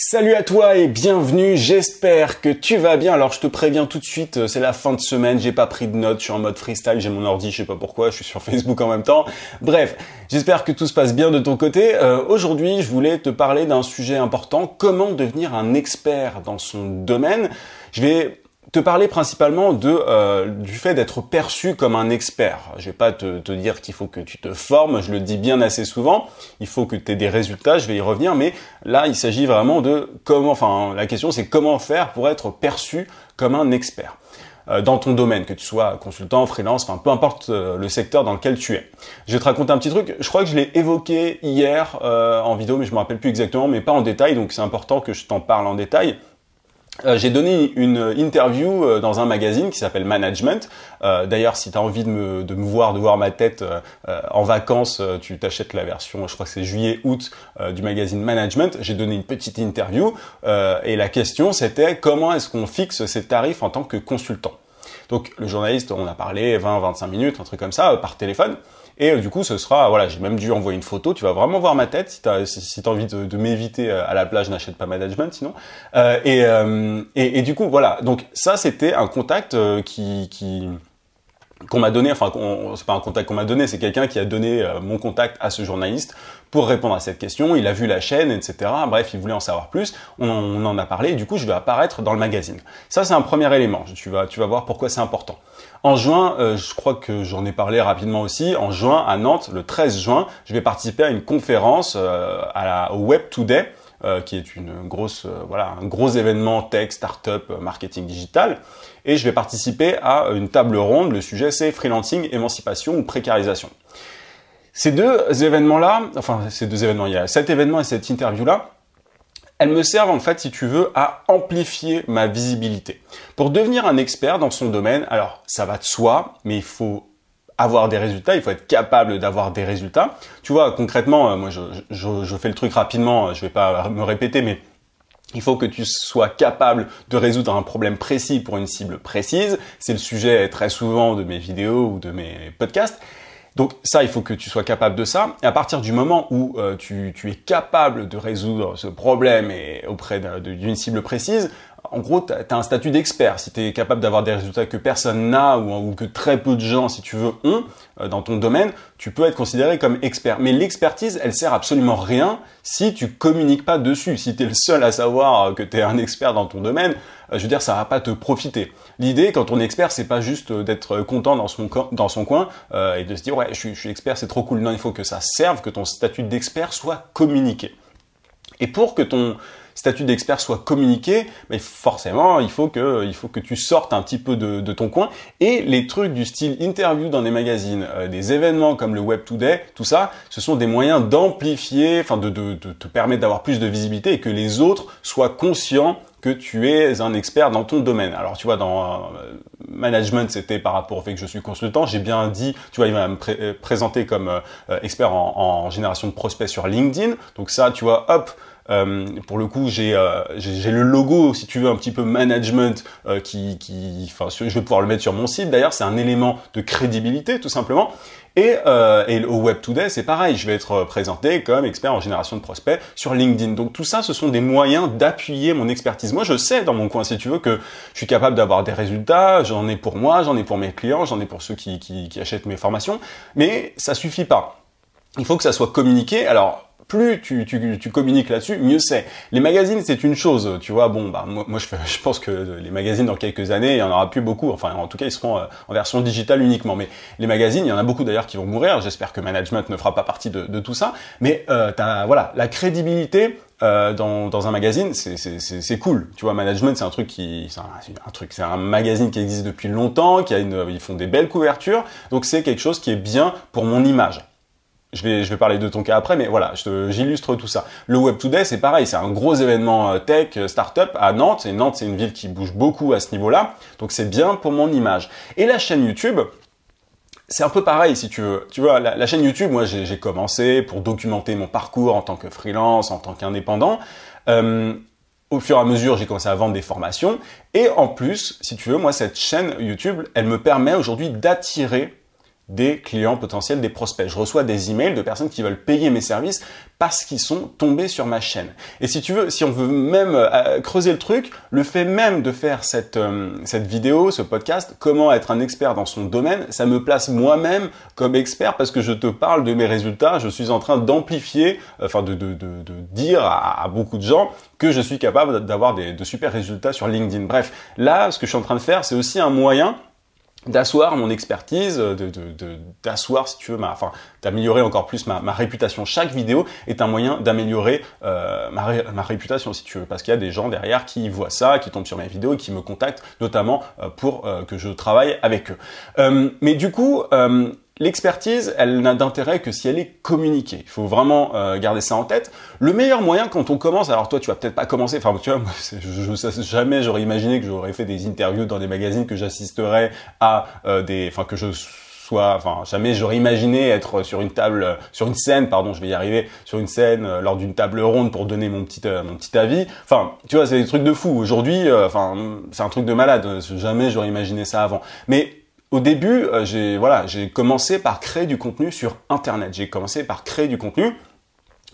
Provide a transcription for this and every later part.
Salut à toi et bienvenue, j'espère que tu vas bien. Alors je te préviens tout de suite, euh, c'est la fin de semaine, j'ai pas pris de notes, je suis en mode freestyle, j'ai mon ordi, je sais pas pourquoi, je suis sur Facebook en même temps. Bref, j'espère que tout se passe bien de ton côté. Euh, aujourd'hui je voulais te parler d'un sujet important, comment devenir un expert dans son domaine. Je vais te parler principalement de euh, du fait d'être perçu comme un expert. Je vais pas te, te dire qu'il faut que tu te formes, je le dis bien assez souvent, il faut que tu aies des résultats, je vais y revenir, mais là il s'agit vraiment de comment, enfin la question c'est comment faire pour être perçu comme un expert euh, dans ton domaine, que tu sois consultant, freelance, enfin peu importe euh, le secteur dans lequel tu es. Je vais te raconter un petit truc, je crois que je l'ai évoqué hier en vidéo, mais je me rappelle plus exactement, mais pas en détail, donc c'est important que je t'en parle en détail. Euh, j'ai donné une interview euh, dans un magazine qui s'appelle Management. Euh, d'ailleurs, si tu as envie de me, de me, voir, de voir ma tête en vacances, tu t'achètes la version, je crois que c'est juillet-août du magazine Management. J'ai donné une petite interview et la question c'était comment est-ce qu'on fixe ses tarifs en tant que consultant donc le journaliste, on a parlé 20-25 minutes, un truc comme ça, euh, par téléphone. Et euh, du coup, ce sera, voilà, j'ai même dû envoyer une photo. Tu vas vraiment voir ma tête. Si t'as as envie de, m'éviter euh, à la plage, n'achète pas management, sinon. et, et, du coup, voilà. Donc ça, c'était un contact qui, qui qu'on m'a donné, enfin c'est pas un contact qu'on m'a donné, c'est quelqu'un qui a donné euh, mon contact à ce journaliste pour répondre à cette question. Il a vu la chaîne, etc. Bref, il voulait en savoir plus. On, en a parlé. du coup, je vais apparaître dans le magazine. Ça, c'est un premier élément. Tu vas, tu vas voir pourquoi c'est important. En juin, euh, je crois que j'en ai parlé rapidement aussi. En juin, à Nantes, le 13 juin, je vais participer à une conférence euh, à la, au Web Today. qui est une grosse, voilà, un gros événement tech, startup, up, marketing digital et je vais participer à une table ronde. Le sujet, c'est freelancing, émancipation ou précarisation. Ces deux événements-là, enfin ces deux événements, il y a cet événement et cette interview-là, elles me servent en fait, si tu veux, à amplifier ma visibilité. Pour devenir un expert dans son domaine, alors ça va de soi, mais il faut avoir des résultats, il faut être capable d'avoir des résultats. Tu vois, concrètement, euh, moi je, je, fais le truc rapidement, euh, je vais pas me répéter, mais il faut que tu sois capable de résoudre un problème précis pour une cible précise. C'est le sujet très souvent de mes vidéos ou de mes podcasts. Donc ça, il faut que tu sois capable de ça. Et à partir du moment où euh, tu, tu, es capable de résoudre ce problème et auprès d'une cible précise, en gros, tu as un statut d'expert. Si tu es capable d'avoir des résultats que personne n'a ou, que très peu de gens, si tu veux, ont euh, dans ton domaine, tu peux être considéré comme expert. Mais l'expertise, elle sert absolument rien si tu communiques pas dessus. Si tu es le seul à savoir euh, que tu es un expert dans ton domaine, euh, je veux dire, ça va pas te profiter. L'idée, quand on est expert, c'est pas juste d'être content dans son, dans son coin et de se dire, ouais, je suis expert, c'est trop cool. Non, il faut que ça serve, que ton statut d'expert soit communiqué. Et pour que ton statut d'expert soit communiqué, mais forcément, il faut que, il faut que tu sortes un petit peu de, ton coin. Et les trucs du style interview dans des magazines, euh, des événements comme le Web Today, tout ça, ce sont des moyens d'amplifier, enfin de, te permettre d'avoir plus de visibilité et que les autres soient conscients que tu es un expert dans ton domaine. Alors tu vois, dans euh, management, c'était par rapport au fait que je suis consultant. J'ai bien dit, tu vois, il va me euh, présenter comme expert en, en, génération de prospects sur LinkedIn. Donc ça, tu vois, hop, euh, pour le coup, euh, j'ai j'ai le logo, si tu veux, un petit peu management euh, qui, qui enfin, je vais pouvoir le mettre sur mon site. D'ailleurs, c'est un élément de crédibilité, tout simplement. Et, et au Web Today, c'est pareil. Je vais être présenté comme expert en génération de prospects sur LinkedIn. Donc tout ça, ce sont des moyens d'appuyer mon expertise. Moi, je sais dans mon coin, si tu veux, que je suis capable d'avoir des résultats. J'en ai pour moi, j'en ai pour mes clients, j'en ai pour ceux qui, qui, qui achètent mes formations. Mais ça suffit pas. Il faut que ça soit communiqué. Alors plus tu, communiques là-dessus, mieux c'est. Les magazines, c'est une chose, tu vois. Bon, bah moi, moi je, pense que les magazines dans quelques années, il y en aura plus beaucoup. Enfin, en tout cas, ils seront euh, en version digitale uniquement. Mais les magazines, il y en a beaucoup d'ailleurs qui vont mourir. J'espère que management ne fera pas partie de, tout ça. Mais euh, voilà, la crédibilité. Euh, dans, un magazine, c'est cool. Tu vois, management, c'est un truc qui, c'est un, truc, c'est un magazine qui existe depuis longtemps, qui a une, ils font des belles couvertures, donc c'est quelque chose qui est bien pour mon image je vais, parler de ton cas après, mais voilà, j'illustre tout ça. Le Web Today, c'est pareil, c'est un gros événement euh, tech, euh, start-up à Nantes, et Nantes, c'est une ville qui bouge beaucoup à ce niveau-là, donc c'est bien pour mon image. Et la chaîne YouTube, c'est un peu pareil si tu veux. Tu vois, la, chaîne YouTube, moi, j'ai commencé pour documenter mon parcours en tant que freelance, en tant qu'indépendant. Euh, au fur et à mesure, j'ai commencé à vendre des formations. Et en plus, si tu veux, moi, cette chaîne YouTube, elle me permet aujourd'hui d'attirer des clients potentiels, des prospects. Je reçois des emails de personnes qui veulent payer mes services parce qu'ils sont tombés sur ma chaîne. Et si tu veux, si on veut même euh, creuser le truc, le fait même de faire cette, euh, cette vidéo, ce podcast, comment être un expert dans son domaine, ça me place moi-même comme expert parce que je te parle de mes résultats, je suis en train d'amplifier, euh, enfin de, de, de, dire à, beaucoup de gens que je suis capable d'avoir de super résultats sur LinkedIn. Bref, là, ce que je suis en train de faire, c'est aussi un moyen d'asseoir mon expertise, d'asseoir, de, de, si tu veux, enfin, d'améliorer encore plus ma, réputation. Chaque vidéo est un moyen d'améliorer euh, ma, réputation, si tu veux, parce qu'il y a des gens derrière qui voient ça, qui tombent sur mes vidéos, et qui me contactent, notamment euh, pour euh, que je travaille avec eux. mais du coup, L'expertise, elle n'a d'intérêt que si elle est communiquée. Il faut vraiment euh, garder ça en tête. Le meilleur moyen quand on commence, alors toi tu vas peut-être pas commencer, enfin tu vois, moi, je, je, jamais j'aurais imaginé que j'aurais fait des interviews dans des magazines, que j'assisterais à euh, des, enfin que je sois… enfin jamais j'aurais imaginé être sur une table, sur une scène, pardon, je vais y arriver, sur une scène euh, lors d'une table ronde pour donner mon petit mon petit avis. Enfin, tu vois, c'est des trucs de fou. Aujourd'hui, enfin c'est un truc de malade. Jamais j'aurais imaginé ça avant. Mais au début, euh, j'ai voilà, j'ai commencé par créer du contenu sur Internet. J'ai commencé par créer du contenu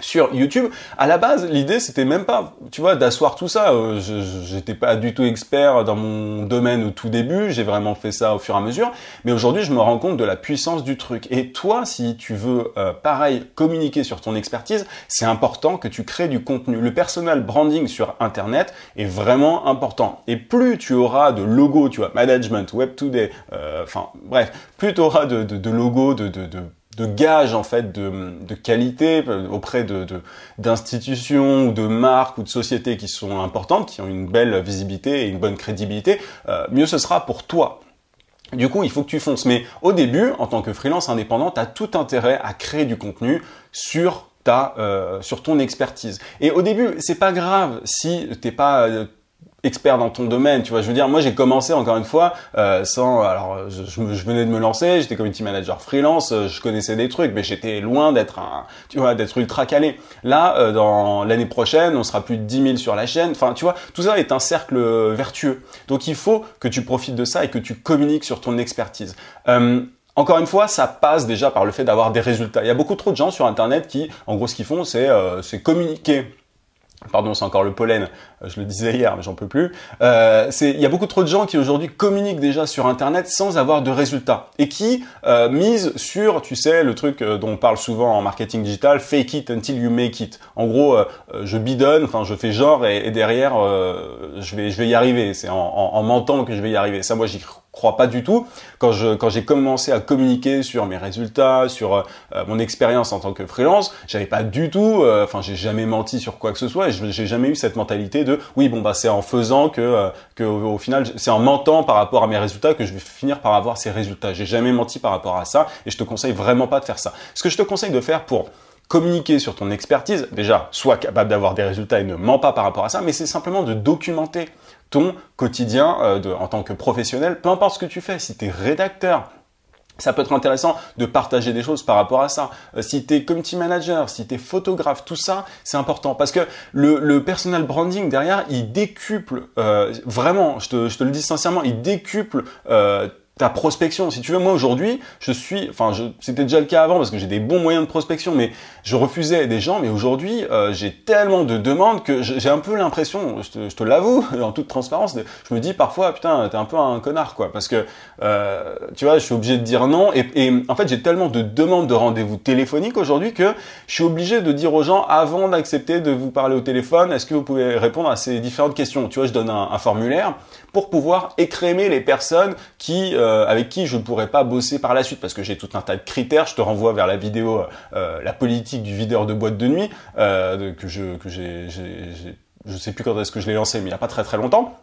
sur YouTube. À la base, l'idée c'était même pas, tu vois, d'asseoir tout ça. Euh, je n'étais pas du tout expert dans mon domaine au tout début. J'ai vraiment fait ça au fur et à mesure. Mais aujourd'hui, je me rends compte de la puissance du truc. Et toi, si tu veux, euh, pareil, communiquer sur ton expertise, c'est important que tu crées du contenu. Le personal branding sur Internet est vraiment important. Et plus tu auras de logos, tu vois, management, web today, euh, enfin bref, plus tu auras de, logos, de de gage en fait de, de qualité euh, auprès de d'institutions ou de marques ou de sociétés qui sont importantes, qui ont une belle visibilité et une bonne crédibilité, euh, mieux ce sera pour toi. Du coup, il faut que tu fonces. Mais au début, en tant que freelance indépendant, tu as tout intérêt à créer du contenu sur ta, euh, sur ton expertise. Et au début, c'est pas grave si t'es pas expert dans ton domaine, tu vois. Je veux dire, moi j'ai commencé encore une fois euh, sans, alors je, venais de me lancer, j'étais community manager freelance, euh, je connaissais des trucs, mais j'étais loin d'être un, tu vois, d'être ultra calé. Là, euh, dans l'année prochaine, on sera plus de 10 000 sur la chaîne. Enfin, tu vois, tout ça est un cercle vertueux. Donc il faut que tu profites de ça et que tu communiques sur ton expertise. encore une fois, ça passe déjà par le fait d'avoir des résultats. Il y a beaucoup trop de gens sur Internet qui, en gros, ce qu'ils font, c'est communiquer. Pardon, c'est encore le pollen je le disais hier, mais j'en peux plus. Euh, il y a beaucoup trop de gens qui aujourd'hui communiquent déjà sur Internet sans avoir de résultats et qui euh, misent sur, tu sais, le truc euh, dont on parle souvent en marketing digital, fake it until you make it. En gros, je bidonne, enfin, je fais genre et, derrière, je vais, je vais y arriver. C'est en, mentant que je vais y arriver. Ça, moi, j'y crois pas du tout. Quand je quand j'ai commencé à communiquer sur mes résultats, sur mon expérience en tant que freelance, j'avais pas du tout, enfin, j'ai jamais menti sur quoi que ce soit. et J'ai jamais eu cette mentalité oui bon bah c'est en faisant que euh, au, final c'est en mentant par rapport à mes résultats que je vais finir par avoir ces résultats. J'ai jamais menti par rapport à ça et je te conseille vraiment pas de faire ça. Ce que je te conseille de faire pour communiquer sur ton expertise, déjà, sois capable d'avoir des résultats et ne ment pas par rapport à ça, mais c'est simplement de documenter ton quotidien euh, en tant que professionnel, peu importe ce que tu fais, si tu es rédacteur, ça peut être intéressant de partager des choses par rapport à ça. Euh, si tu es community manager, si tu es photographe, tout ça, c'est important parce que le, le, personal branding derrière, il décuple, euh, vraiment, je te, je te, le dis sincèrement, il décuple euh, ta prospection. Si tu veux, moi aujourd'hui, je suis, enfin, c'était déjà le cas avant parce que j'ai des bons moyens de prospection, mais je refusais des gens. Mais aujourd'hui, euh, j'ai tellement de demandes que j'ai un peu l'impression, je te, l'avoue, en toute transparence, je me dis parfois, putain, t'es un peu un connard, quoi, parce que euh, tu vois, je suis obligé de dire non. Et, en fait, j'ai tellement de demandes de rendez-vous téléphoniques aujourd'hui que je suis obligé de dire aux gens avant d'accepter de vous parler au téléphone, est-ce que vous pouvez répondre à ces différentes questions. Tu vois, je donne un, formulaire pour pouvoir écrémer les personnes qui euh, euh, avec qui je ne pourrais pas bosser par la suite parce que j'ai tout un tas de critères. Je te renvoie vers la vidéo euh, euh, la politique du videur de boîte de nuit que je que j'ai je sais plus quand est-ce que je l'ai lancé, mais il n'y a pas très très longtemps.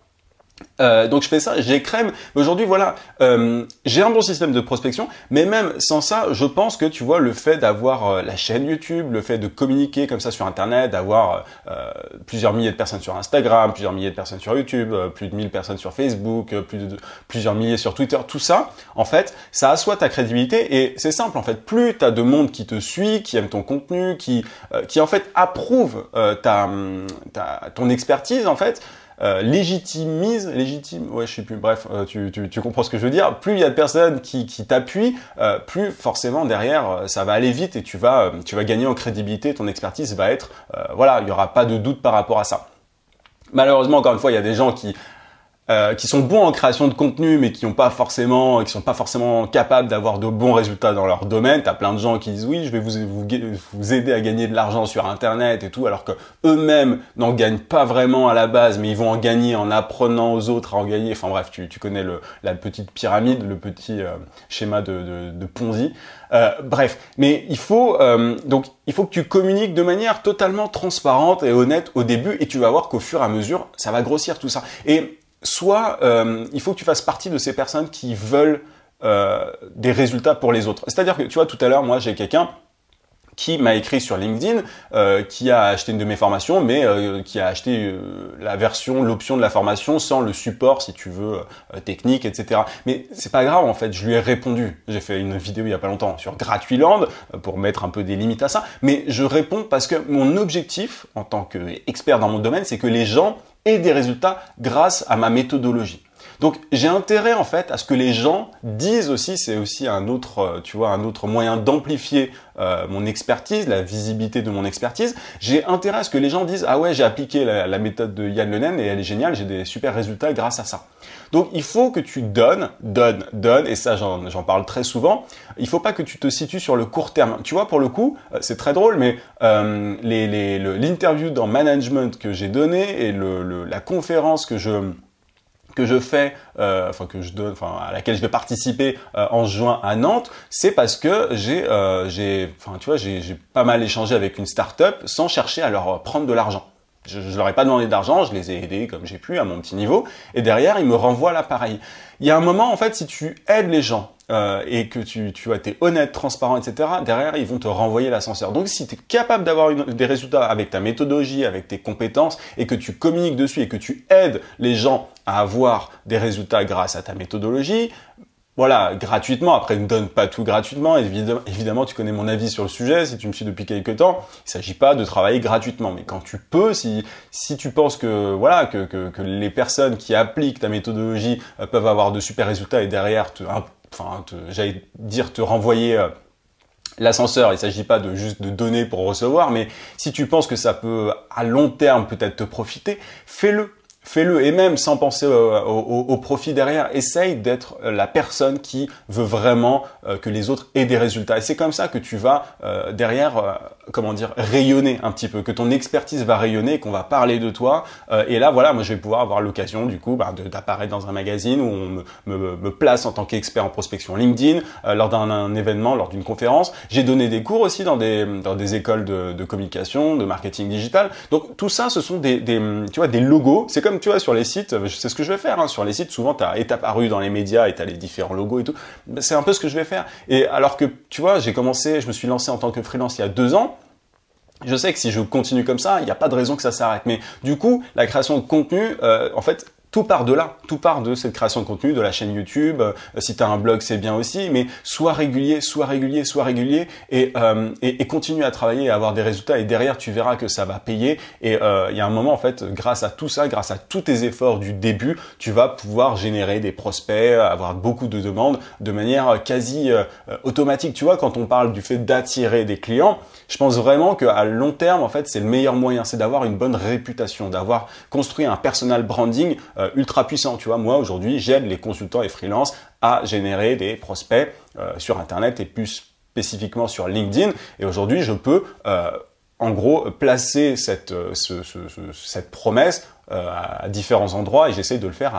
Euh, donc je fais ça, j'ai crème. Aujourd'hui, voilà, euh, j'ai un bon système de prospection, mais même sans ça, je pense que tu vois le fait d'avoir euh, la chaîne YouTube, le fait de communiquer comme ça sur Internet, d'avoir plusieurs milliers de personnes sur Instagram, plusieurs milliers de personnes sur YouTube, plus de 1000 personnes sur Facebook, plus de plusieurs milliers sur Twitter, tout ça, en fait, ça assoit ta crédibilité et c'est simple en fait. Plus t'as de monde qui te suit, qui aime ton contenu, qui qui en fait approuve ta, ta ton expertise en fait euh, légitimise, légitime, ouais, je sais plus, bref, euh, tu, tu, tu, comprends ce que je veux dire. Plus il y a de personnes qui, qui t'appuient, euh, plus forcément derrière, ça va aller vite et tu vas, tu vas gagner en crédibilité, ton expertise va être, voilà, il n'y aura pas de doute par rapport à ça. Malheureusement, encore une fois, il y a des gens qui euh, qui sont bons en création de contenu, mais qui ont pas forcément, qui sont pas forcément capables d'avoir de bons résultats dans leur domaine. T'as plein de gens qui disent oui, je vais vous, vous, aider à gagner de l'argent sur Internet et tout, alors que eux-mêmes n'en gagnent pas vraiment à la base, mais ils vont en gagner en apprenant aux autres à en gagner. Enfin bref, tu, tu connais le, la petite pyramide, le petit euh, schéma de, de, Ponzi. Euh, bref, mais il faut euh, donc il faut que tu communiques de manière totalement transparente et honnête au début, et tu vas voir qu'au fur et à mesure, ça va grossir tout ça. Et soit euh, il faut que tu fasses partie de ces personnes qui veulent euh, des résultats pour les autres. C'est-à-dire que, tu vois, tout à l'heure, moi, j'ai quelqu'un qui m'a écrit sur LinkedIn, euh, qui a acheté une de mes formations, mais qui a acheté la version, l'option de la formation sans le support, si tu veux, technique, etc. Mais c'est pas grave en fait, je lui ai répondu. J'ai fait une vidéo il y a pas longtemps sur Gratuitland pour mettre un peu des limites à ça, mais je réponds parce que mon objectif en tant qu'expert dans mon domaine, c'est que les gens et des résultats grâce à ma méthodologie. Donc j'ai intérêt en fait à ce que les gens disent aussi, c'est aussi un autre, euh, tu vois, un autre moyen d'amplifier euh, mon expertise, la visibilité de mon expertise. J'ai intérêt à ce que les gens disent ah ouais j'ai appliqué la, méthode de Yann Lenen et elle est géniale, j'ai des super résultats grâce à ça. Donc il faut que tu donnes, donne, donne et ça j'en parle très souvent. Il faut pas que tu te situes sur le court terme. Tu vois pour le coup euh, c'est très drôle mais l'interview les, dans management que j'ai donné et la conférence que je que je fais, euh, enfin que je donne, enfin à laquelle je vais participer euh, en juin à Nantes, c'est parce que j'ai, euh, j'ai, enfin tu vois, j'ai pas mal échangé avec une start-up sans chercher à leur prendre de l'argent. Je, ne leur ai pas demandé d'argent, je les ai aidés comme j'ai pu à mon petit niveau, et derrière ils me renvoient l'appareil. Il y a un moment en fait, si tu aides les gens euh, et que tu, tu as été honnête, transparent, etc. Derrière ils vont te renvoyer l'ascenseur. Donc si tu es capable d'avoir des résultats avec ta méthodologie, avec tes compétences et que tu communiques dessus et que tu aides les gens à avoir des résultats grâce à ta méthodologie, voilà, gratuitement. Après, ne donne pas tout gratuitement. Évidemment, évidemment, tu connais mon avis sur le sujet. Si tu me suis depuis quelques temps, il s'agit pas de travailler gratuitement. Mais quand tu peux, si, si tu penses que, voilà, que, que, les personnes qui appliquent ta méthodologie euh, peuvent avoir de super résultats et derrière, te, enfin, j'allais dire te renvoyer euh, l'ascenseur. Il ne s'agit pas de juste de donner pour recevoir, mais si tu penses que ça peut à long terme peut-être te profiter, fais-le fais-le et même sans penser au, profit derrière, essaye d'être euh, la personne qui veut vraiment euh, que les autres aient des résultats. Et c'est comme ça que tu vas euh, derrière, comment dire, rayonner un petit peu, que ton expertise va rayonner, qu'on va parler de toi. et là, voilà, moi je vais pouvoir avoir l'occasion du coup bah, d'apparaître dans un magazine où on me, me, me place en tant qu'expert en prospection LinkedIn, lors d'un événement, lors d'une conférence. J'ai donné des cours aussi dans des, dans des écoles de, de communication, de marketing digital. Donc tout ça, ce sont des, des tu vois, des logos. C'est comme tu vois sur les sites, euh, c'est ce que je vais faire. Hein. sur les sites, souvent, tu as apparu dans les médias et tu as les différents logos et tout. Bah, c'est un peu ce que je vais faire. Et alors que, tu vois, j'ai commencé, je me suis lancé en tant que freelance il y a deux ans. Je sais que si je continue comme ça, il n'y a pas de raison que ça s'arrête. Mais du coup, la création de contenu, euh, en fait, tout part de là, tout part de cette création de contenu, de la chaîne YouTube. Euh, si tu as un blog, c'est bien aussi, mais sois régulier, sois régulier, sois régulier euh, et, continue à travailler et à avoir des résultats. Et derrière, tu verras que ça va payer. Et euh, il y a un moment, en fait, grâce à tout ça, grâce à tous tes efforts du début, tu vas pouvoir générer des prospects, avoir beaucoup de demandes de manière quasi automatique. Tu vois, quand on parle du fait d'attirer des clients, je pense vraiment qu'à long terme, en fait, c'est le meilleur moyen, c'est d'avoir une bonne réputation, d'avoir construit un personal branding euh, ultra puissant. Tu vois, moi aujourd'hui, j'aide les consultants et freelances à générer des prospects euh, sur Internet et plus spécifiquement sur LinkedIn. Et aujourd'hui, je peux euh, en gros placer cette, cette promesse à différents endroits et j'essaie de le faire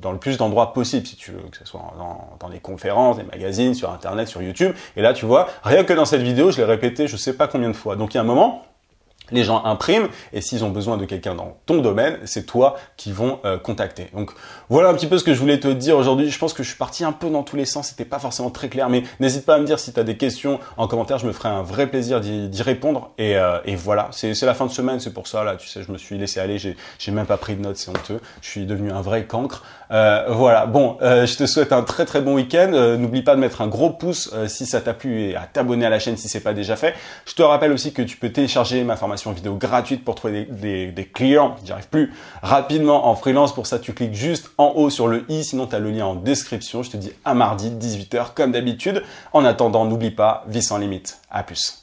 dans le plus d'endroits possible, si tu veux, que ce soit dans, dans, des conférences, des magazines, sur Internet, sur YouTube. Et là, tu vois, rien que dans cette vidéo, je l'ai répété je sais pas combien de fois. Donc il y a un moment, les gens impriment et s'ils ont besoin de quelqu'un dans ton domaine, c'est toi qui vont euh, contacter. Donc voilà un petit peu ce que je voulais te dire aujourd'hui. Je pense que je suis parti un peu dans tous les sens, c'était pas forcément très clair, mais n'hésite pas à me dire si tu as des questions en commentaire, je me ferai un vrai plaisir d'y répondre. Et, euh, et voilà, c'est la fin de semaine, c'est pour ça là, tu sais, je me suis laissé aller, j'ai même pas pris de notes, c'est honteux. Je suis devenu un vrai cancre. Euh, voilà, bon, euh, je te souhaite un très très bon week-end. Euh, n'oublie pas de mettre un gros pouce si ça t'a plu et à t'abonner à la chaîne si c'est pas déjà fait. Je te rappelle aussi que tu peux télécharger ma formation vidéo gratuite pour trouver des, des, clients, j'y arrive plus, rapidement en freelance. Pour ça, tu cliques juste en haut sur le i, sinon tu as le lien en description. Je te dis à mardi, 18h, comme d'habitude. En attendant, n'oublie pas, vie sans limite. À plus.